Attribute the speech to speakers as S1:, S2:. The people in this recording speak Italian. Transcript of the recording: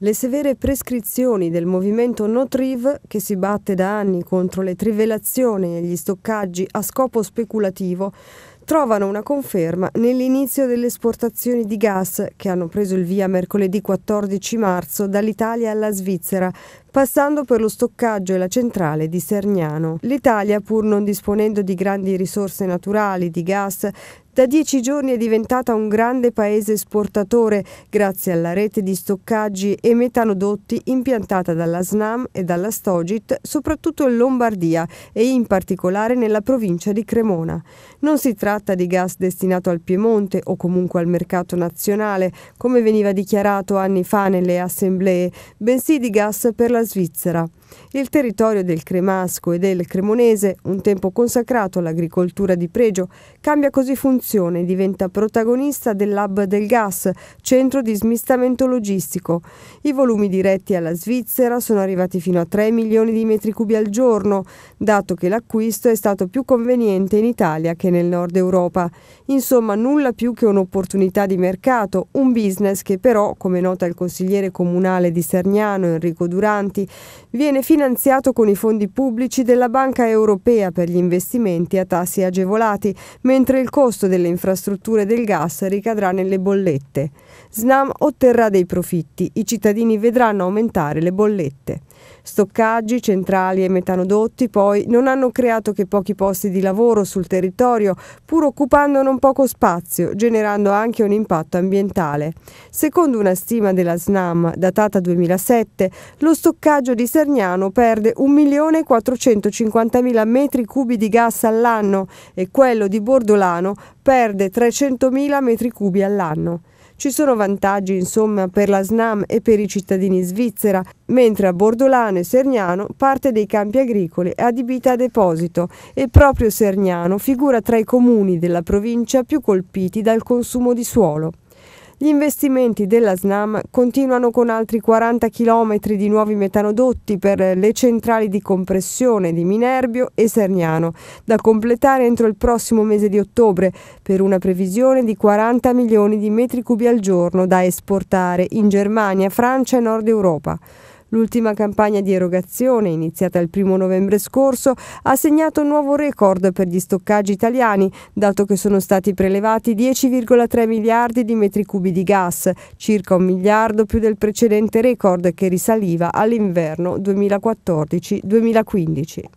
S1: Le severe prescrizioni del movimento NoTriv, che si batte da anni contro le trivelazioni e gli stoccaggi a scopo speculativo, trovano una conferma nell'inizio delle esportazioni di gas che hanno preso il via mercoledì 14 marzo dall'Italia alla Svizzera, passando per lo stoccaggio e la centrale di Sergnano. L'Italia, pur non disponendo di grandi risorse naturali di gas, da dieci giorni è diventata un grande paese esportatore grazie alla rete di stoccaggi e metanodotti impiantata dalla SNAM e dalla Stogit, soprattutto in Lombardia e in particolare nella provincia di Cremona. Non si tratta di gas destinato al Piemonte o comunque al mercato nazionale, come veniva dichiarato anni fa nelle assemblee, bensì di gas per la Svizzera. Il territorio del Cremasco e del Cremonese, un tempo consacrato all'agricoltura di pregio, cambia così funzione Assunzione diventa protagonista dell'Hub del Gas, centro di smistamento logistico. I volumi diretti alla Svizzera sono arrivati fino a 3 milioni di metri cubi al giorno, dato che l'acquisto è stato più conveniente in Italia che nel nord Europa. Insomma, nulla più che un'opportunità di mercato, un business che però, come nota il consigliere comunale di Sergnano Enrico Duranti, viene finanziato con i fondi pubblici della Banca Europea per gli investimenti a tassi agevolati, mentre il costo del delle infrastrutture del gas ricadrà nelle bollette. Snam otterrà dei profitti, i cittadini vedranno aumentare le bollette. Stoccaggi, centrali e metanodotti poi non hanno creato che pochi posti di lavoro sul territorio, pur occupando non poco spazio, generando anche un impatto ambientale. Secondo una stima della SNAM datata 2007, lo stoccaggio di Sergnano perde 1.450.000 metri cubi di gas all'anno e quello di Bordolano perde 300.000 metri cubi all'anno. Ci sono vantaggi insomma per la SNAM e per i cittadini svizzera, mentre a Bordolano e Sergnano parte dei campi agricoli è adibita a deposito e proprio Sergnano figura tra i comuni della provincia più colpiti dal consumo di suolo. Gli investimenti della SNAM continuano con altri 40 km di nuovi metanodotti per le centrali di compressione di Minerbio e Serniano, da completare entro il prossimo mese di ottobre, per una previsione di 40 milioni di metri cubi al giorno da esportare in Germania, Francia e Nord Europa. L'ultima campagna di erogazione, iniziata il 1 novembre scorso, ha segnato un nuovo record per gli stoccaggi italiani, dato che sono stati prelevati 10,3 miliardi di metri cubi di gas, circa un miliardo più del precedente record che risaliva all'inverno 2014-2015.